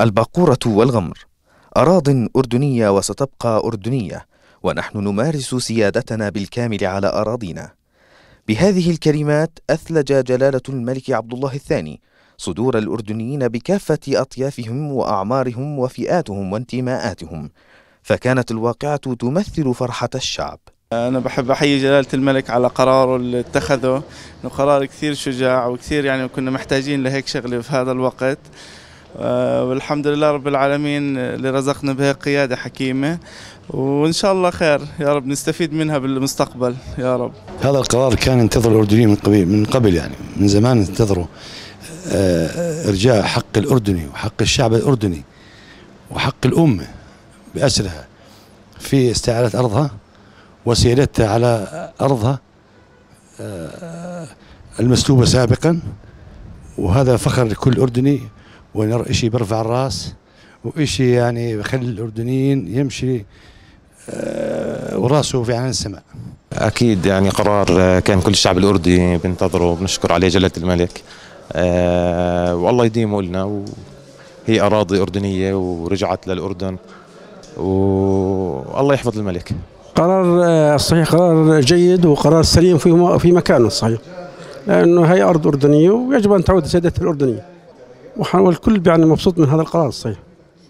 الباقورة والغمر أراض أردنية وستبقى أردنية ونحن نمارس سيادتنا بالكامل على أراضينا بهذه الكلمات أثلج جلالة الملك عبد الله الثاني صدور الأردنيين بكافة أطيافهم وأعمارهم وفئاتهم وانتماءاتهم فكانت الواقعة تمثل فرحة الشعب أنا بحب أحيي جلالة الملك على قراره اللي اتخذه إنه قرار كثير شجاع وكثير يعني كنا محتاجين لهيك شغلة في هذا الوقت آه، والحمد لله رب العالمين آه، اللي رزقنا بها قيادة حكيمة وإن شاء الله خير يا رب نستفيد منها بالمستقبل يا رب هذا القرار كان ينتظر الأردنيين من قبل من قبل يعني من زمان انتظروا آه، إرجاء حق الأردني وحق الشعب الأردني وحق الأمة بأسرها في استعادة أرضها وسيادتها على أرضها المسلوبة سابقا وهذا فخر لكل أردني ونرى شيء برفع الراس وشيء يعني بخلي الاردنيين يمشي آه، وراسه في عين السماء اكيد يعني قرار آه، كان كل الشعب الاردني بنتظره وبنشكر عليه جلاله الملك أه والله يديمه لنا وهي اراضي اردنيه ورجعت للاردن والله يحفظ الملك قرار آه، صحيح قرار جيد وقرار سليم في في مكانه صحيح لانه هي ارض اردنيه ويجب ان تعود سيادتها الاردنيه والكل يعني مبسوط من هذا القرار الصحيح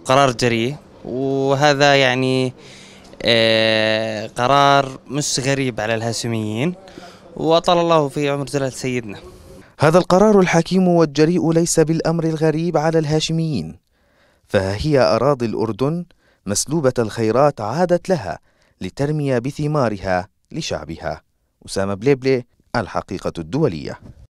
قرار جريء وهذا يعني آه، قرار مش غريب على الهاشميين وأطال الله في عمر جلالة سيدنا هذا القرار الحكيم والجريء ليس بالأمر الغريب على الهاشميين فها هي أراضي الأردن مسلوبة الخيرات عادت لها لترمي بثمارها لشعبها أسامة بليبلي الحقيقة الدولية